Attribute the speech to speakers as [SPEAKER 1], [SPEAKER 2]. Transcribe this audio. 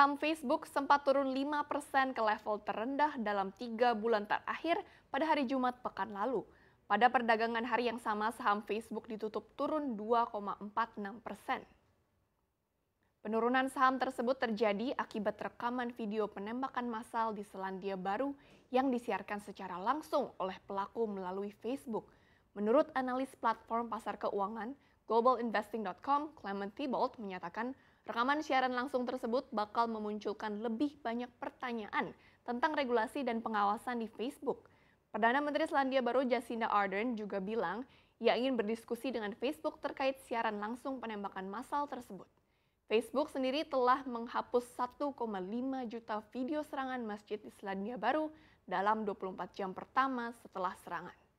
[SPEAKER 1] Saham Facebook sempat turun 5% ke level terendah dalam tiga bulan terakhir pada hari Jumat pekan lalu. Pada perdagangan hari yang sama, saham Facebook ditutup turun 2,46 persen. Penurunan saham tersebut terjadi akibat rekaman video penembakan massal di Selandia Baru yang disiarkan secara langsung oleh pelaku melalui Facebook – Menurut analis platform pasar keuangan globalinvesting.com, Clement Thibault menyatakan rekaman siaran langsung tersebut bakal memunculkan lebih banyak pertanyaan tentang regulasi dan pengawasan di Facebook. Perdana Menteri Selandia Baru Jacinda Ardern juga bilang ia ingin berdiskusi dengan Facebook terkait siaran langsung penembakan massal tersebut. Facebook sendiri telah menghapus 1,5 juta video serangan masjid di Selandia Baru dalam 24 jam pertama setelah serangan.